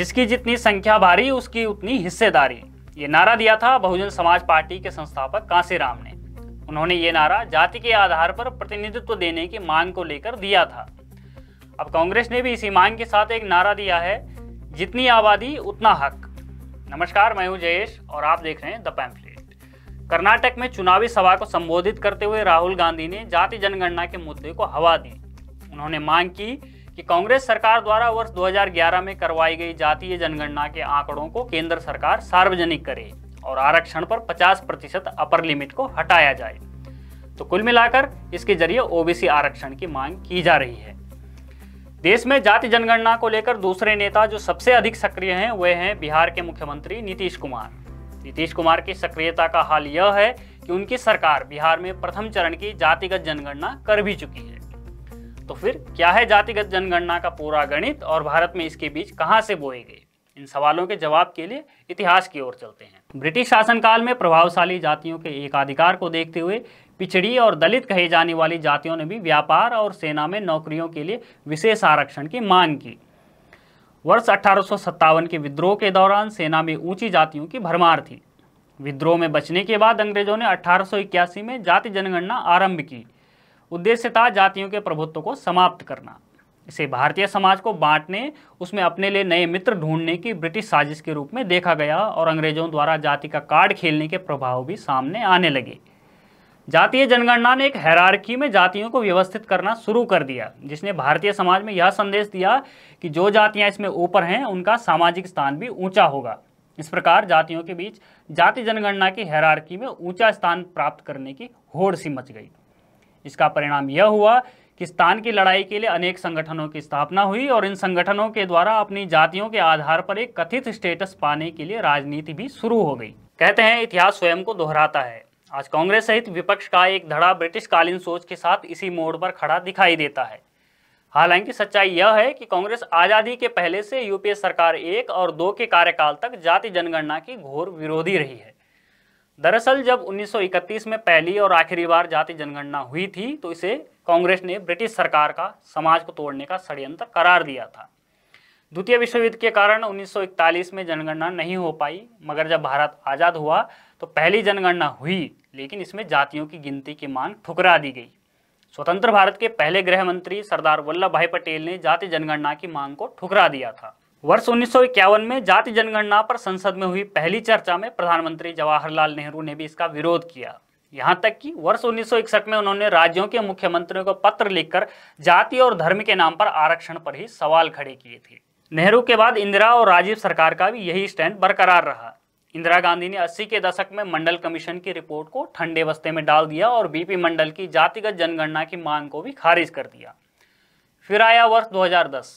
जिसकी जितनी संख्या भारी उसकी उतनी हिस्सेदारी ये नारा दिया था बहुजन समाज पार्टी के संस्थापक कांसीराम ने उन्होंने ये नारा जाति के आधार पर प्रतिनिधित्व देने की मांग को लेकर दिया था अब कांग्रेस ने भी इसी मांग के साथ एक नारा दिया है जितनी आबादी उतना हक नमस्कार मैं हूं जयेश और आप देख रहे हैं द पैम्फलेट कर्नाटक में चुनावी सभा को संबोधित करते हुए राहुल गांधी ने जाति जनगणना के मुद्दे को हवा दी उन्होंने मांग की कि कांग्रेस सरकार द्वारा वर्ष 2011 में करवाई गई जातीय जनगणना के आंकड़ों को केंद्र सरकार सार्वजनिक करे और आरक्षण पर 50 प्रतिशत अपर लिमिट को हटाया जाए तो कुल मिलाकर इसके जरिए ओबीसी आरक्षण की मांग की जा रही है देश में जाति जनगणना को लेकर दूसरे नेता जो सबसे अधिक सक्रिय हैं वे हैं बिहार के मुख्यमंत्री नीतीश कुमार नीतीश कुमार की सक्रियता का हाल यह है कि उनकी सरकार बिहार में प्रथम चरण की जातिगत जनगणना कर भी चुकी है तो फिर क्या है जातिगत जनगणना का पूरा गणित और भारत में इसके बीज कहाँ से बोए गए इन सवालों के जवाब के लिए इतिहास की ओर चलते हैं ब्रिटिश शासनकाल में प्रभावशाली जातियों के एकाधिकार को देखते हुए पिछड़ी और दलित कहे जाने वाली जातियों ने भी व्यापार और सेना में नौकरियों के लिए विशेष आरक्षण की मांग की वर्ष अठारह के विद्रोह के दौरान सेना में ऊंची जातियों की भरमार थी विद्रोह में बचने के बाद अंग्रेजों ने अठारह में जाति जनगणना आरंभ की उद्देश्य था जातियों के प्रभुत्व को समाप्त करना इसे भारतीय समाज को बांटने उसमें अपने लिए नए मित्र ढूंढने की ब्रिटिश साजिश के रूप में देखा गया और अंग्रेजों द्वारा जाति का कार्ड खेलने के प्रभाव भी सामने आने लगे जातीय जनगणना ने एक हैरारकी में जातियों को व्यवस्थित करना शुरू कर दिया जिसने भारतीय समाज में यह संदेश दिया कि जो जातियां इसमें ऊपर हैं उनका सामाजिक स्थान भी ऊंचा होगा इस प्रकार जातियों के बीच जाति जनगणना की हैरारकी में ऊंचा स्थान प्राप्त करने की होड़ सी मच गई इसका परिणाम यह हुआ कि स्थान की लड़ाई के लिए अनेक संगठनों की स्थापना हुई और इन संगठनों के द्वारा अपनी जातियों के आधार पर एक कथित स्टेटस पाने के लिए राजनीति भी शुरू हो गई कहते हैं इतिहास स्वयं को दोहराता है आज कांग्रेस सहित विपक्ष का एक धड़ा ब्रिटिशकालीन सोच के साथ इसी मोड़ पर खड़ा दिखाई देता है हालांकि सच्चाई यह है कि कांग्रेस आज़ादी के पहले से यूपीए सरकार एक और दो के कार्यकाल तक जाति जनगणना की घोर विरोधी रही है दरअसल जब 1931 में पहली और आखिरी बार जाति जनगणना हुई थी तो इसे कांग्रेस ने ब्रिटिश सरकार का समाज को तोड़ने का षड्यंत्र करार दिया था द्वितीय विश्व युद्ध के कारण 1941 में जनगणना नहीं हो पाई मगर जब भारत आज़ाद हुआ तो पहली जनगणना हुई लेकिन इसमें जातियों की गिनती की मांग ठुकरा दी गई स्वतंत्र भारत के पहले गृह मंत्री सरदार वल्लभ भाई पटेल ने जाति जनगणना की मांग को ठुकरा दिया था वर्ष उन्नीस में जाति जनगणना पर संसद में हुई पहली चर्चा में प्रधानमंत्री जवाहरलाल नेहरू ने भी इसका विरोध किया यहां तक कि वर्ष उन्नीस में उन्होंने राज्यों के मुख्यमंत्रियों को पत्र लिखकर जाति और धर्म के नाम पर आरक्षण पर ही सवाल खड़े किए थे नेहरू के बाद इंदिरा और राजीव सरकार का भी यही स्टैंड बरकरार रहा इंदिरा गांधी ने 80 के दशक में मंडल कमीशन की रिपोर्ट को ठंडे बस्ते में डाल दिया और बीपी मंडल की जातिगत जनगणना की मांग को भी खारिज कर दिया फिर आया वर्ष 2010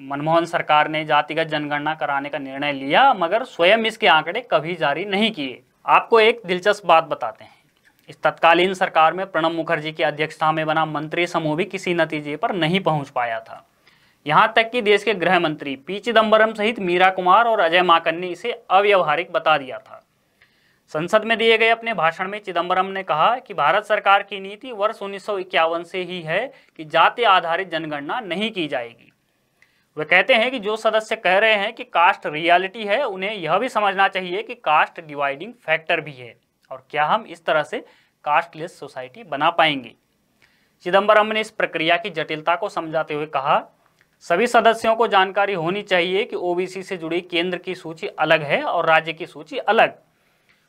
मनमोहन सरकार ने जातिगत जनगणना कराने का निर्णय लिया मगर स्वयं इसके आंकड़े कभी जारी नहीं किए आपको एक दिलचस्प बात बताते हैं इस तत्कालीन सरकार में प्रणब मुखर्जी की अध्यक्षता में बना मंत्री समूह भी किसी नतीजे पर नहीं पहुंच पाया था यहाँ तक कि देश के गृह मंत्री पी चिदम्बरम सहित मीरा कुमार और अजय माकन ने इसे अव्यवहारिक बता दिया था संसद में दिए गए अपने भाषण में चिदम्बरम ने कहा कि भारत सरकार की नीति वर्ष उन्नीस से ही है कि जाति आधारित जनगणना नहीं की जाएगी वे कहते हैं कि जो सदस्य कह रहे हैं कि कास्ट रियलिटी है उन्हें यह भी समझना चाहिए कि कास्ट डिवाइडिंग फैक्टर भी है और क्या हम इस तरह से कास्टलेस सोसाइटी बना पाएंगे चिदम्बरम ने इस प्रक्रिया की जटिलता को समझाते हुए कहा सभी सदस्यों को जानकारी होनी चाहिए कि ओबीसी से जुड़ी केंद्र की सूची अलग है और राज्य की सूची अलग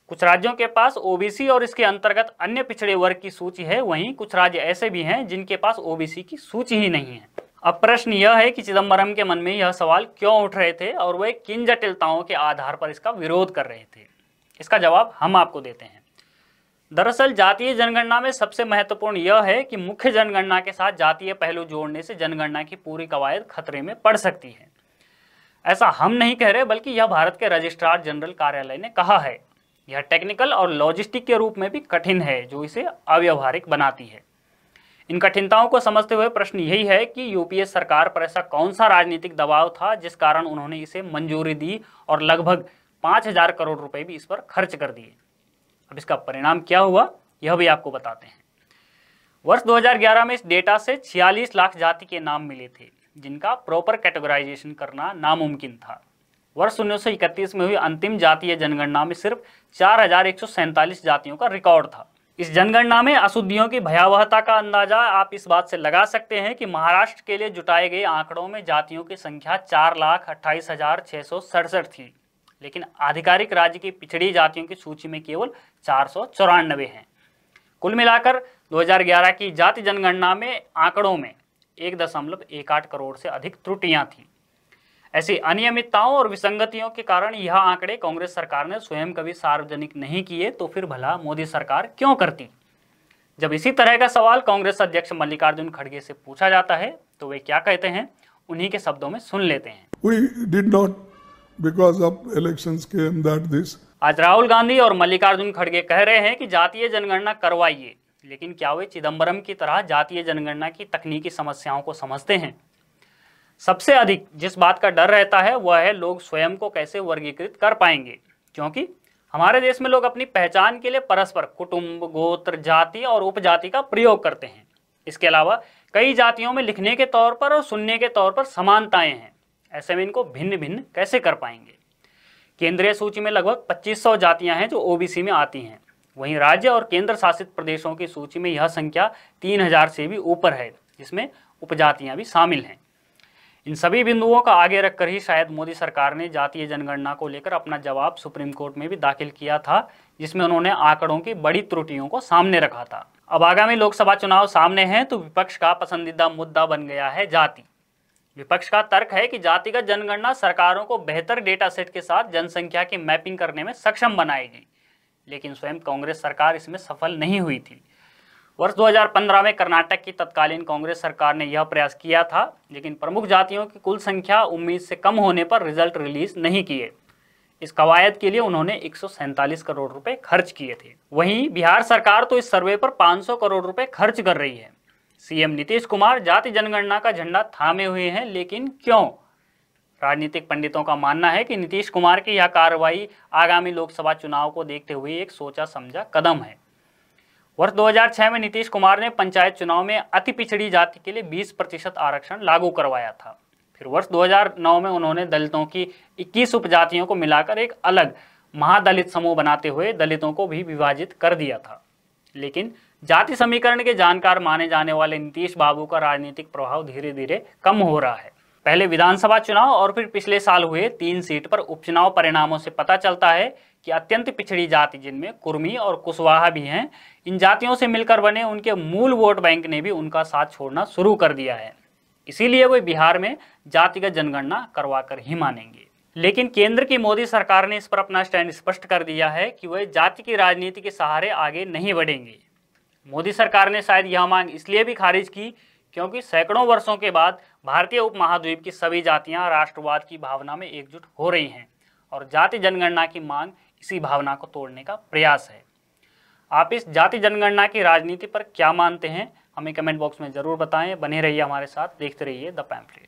कुछ राज्यों के पास ओबीसी और इसके अंतर्गत अन्य पिछड़े वर्ग की सूची है वहीं कुछ राज्य ऐसे भी हैं जिनके पास ओबीसी की सूची ही नहीं है अब प्रश्न यह है कि चिदम्बरम के मन में यह सवाल क्यों उठ रहे थे और वह किन जटिलताओं के आधार पर इसका विरोध कर रहे थे इसका जवाब हम आपको देते हैं दरअसल जातीय जनगणना में सबसे महत्वपूर्ण यह है कि मुख्य जनगणना के साथ जातीय पहलू जोड़ने से जनगणना की पूरी कवायद खतरे में पड़ सकती है ऐसा हम नहीं कह रहे बल्कि यह भारत के रजिस्ट्रार जनरल कार्यालय ने कहा है यह टेक्निकल और लॉजिस्टिक के रूप में भी कठिन है जो इसे अव्यवहारिक बनाती है इन कठिनताओं को समझते हुए प्रश्न यही है कि यूपीए सरकार पर ऐसा कौन सा राजनीतिक दबाव था जिस कारण उन्होंने इसे मंजूरी दी और लगभग पांच हजार करोड़ रुपए भी इस पर खर्च कर दिए अब इसका परिणाम क्या हुआ यह भी आपको बताते हैं वर्ष 2011 में इस डेटा से 46 लाख जाति के नाम मिले थे जिनका प्रॉपर कैटेगराइजेशन करना नामुमकिन था वर्ष उन्नीस में हुई अंतिम जातीय जनगणना में सिर्फ चार जातियों का रिकॉर्ड था इस जनगणना में अशुद्धियों की भयावहता का अंदाजा आप इस बात से लगा सकते हैं कि महाराष्ट्र के लिए जुटाए गए आंकड़ों में जातियों की संख्या चार लाख अट्ठाईस हजार छः सौ सड़सठ थी लेकिन आधिकारिक राज्य की पिछड़ी जातियों की सूची में केवल चार सौ चौरानबे हैं कुल मिलाकर 2011 की जाति जनगणना में आंकड़ों में एक दशमलव एक आठ करोड़ से अधिक त्रुटियां थीं ऐसी अनियमितताओं और विसंगतियों के कारण यह आंकड़े कांग्रेस सरकार ने स्वयं कभी सार्वजनिक नहीं किए तो फिर भला मोदी सरकार क्यों करती जब इसी तरह का सवाल कांग्रेस अध्यक्ष मल्लिकार्जुन खड़गे से पूछा जाता है तो वे क्या कहते हैं उन्हीं के शब्दों में सुन लेते हैं we did not because of elections came that this आज राहुल गांधी और मल्लिकार्जुन खड़गे कह रहे हैं कि जातीय जनगणना करवाइए लेकिन क्या वे चिदम्बरम की तरह जातीय जनगणना की तकनीकी समस्याओं को समझते हैं सबसे अधिक जिस बात का डर रहता है वह है लोग स्वयं को कैसे वर्गीकृत कर पाएंगे क्योंकि हमारे देश में लोग अपनी पहचान के लिए परस्पर कुटुंब गोत्र जाति और उपजाति का प्रयोग करते हैं इसके अलावा कई जातियों में लिखने के तौर पर और सुनने के तौर पर समानताएं हैं ऐसे में इनको भिन्न भिन्न कैसे कर पाएंगे केंद्रीय सूची में लगभग 2500 जातियां हैं जो ओबीसी में आती हैं वहीं राज्य और केंद्र शासित प्रदेशों की सूची में यह संख्या 3000 से भी ऊपर है जिसमें उपजातियां भी शामिल हैं इन सभी बिंदुओं का आगे रखकर ही शायद मोदी सरकार ने जातीय जनगणना को लेकर अपना जवाब सुप्रीम कोर्ट में भी दाखिल किया था जिसमें उन्होंने आंकड़ों की बड़ी त्रुटियों को सामने रखा था अब आगामी लोकसभा चुनाव सामने हैं तो विपक्ष का पसंदीदा मुद्दा बन गया है जाति विपक्ष का तर्क है कि जातिगत जनगणना सरकारों को बेहतर डेटा सेट के साथ जनसंख्या की मैपिंग करने में सक्षम बनाएगी लेकिन स्वयं कांग्रेस सरकार इसमें सफल नहीं हुई थी वर्ष 2015 में कर्नाटक की तत्कालीन कांग्रेस सरकार ने यह प्रयास किया था लेकिन प्रमुख जातियों की कुल संख्या उम्मीद से कम होने पर रिजल्ट रिलीज नहीं किए इस कवायद के लिए उन्होंने एक करोड़ रुपए खर्च किए थे वहीं बिहार सरकार तो इस सर्वे पर 500 करोड़ रुपए खर्च कर रही है सीएम नीतीश कुमार जाति जनगणना का झंडा थामे हुए हैं लेकिन क्यों राजनीतिक पंडितों का मानना है कि नीतीश कुमार की यह कार्रवाई आगामी लोकसभा चुनाव को देखते हुए एक सोचा समझा कदम है वर्ष 2006 में नीतीश कुमार ने पंचायत चुनाव में अति पिछड़ी जाति के लिए 20 प्रतिशत आरक्षण लागू करवाया था फिर वर्ष 2009 में उन्होंने दलितों की 21 उपजातियों को मिलाकर एक अलग महादलित समूह बनाते हुए दलितों को भी विभाजित कर दिया था लेकिन जाति समीकरण के जानकार माने जाने वाले नीतीश बाबू का राजनीतिक प्रभाव धीरे धीरे कम हो रहा है पहले विधानसभा चुनाव और फिर पिछले साल हुए तीन सीट पर उपचुनाव परिणामों से पता चलता है कि अत्यंत पिछड़ी जाति जिनमें कुर्मी और कुशवाहा भी हैं इन जातियों से मिलकर बने उनके मूल वोट बैंक ने भी उनका साथ छोड़ना शुरू कर दिया है इसीलिए वे बिहार में जातिगत जनगणना करवा कर ही मानेंगे लेकिन केंद्र की मोदी सरकार ने इस पर अपना स्टैंड स्पष्ट कर दिया है कि वह जाति की राजनीति के सहारे आगे नहीं बढ़ेंगे मोदी सरकार ने शायद यह मांग इसलिए भी खारिज की क्योंकि सैकड़ों वर्षों के बाद भारतीय उपमहाद्वीप की सभी जातियां राष्ट्रवाद की भावना में एकजुट हो रही हैं और जाति जनगणना की मांग इसी भावना को तोड़ने का प्रयास है आप इस जाति जनगणना की राजनीति पर क्या मानते हैं हमें कमेंट बॉक्स में ज़रूर बताएं बने रहिए हमारे साथ देखते रहिए द पैम्फलेट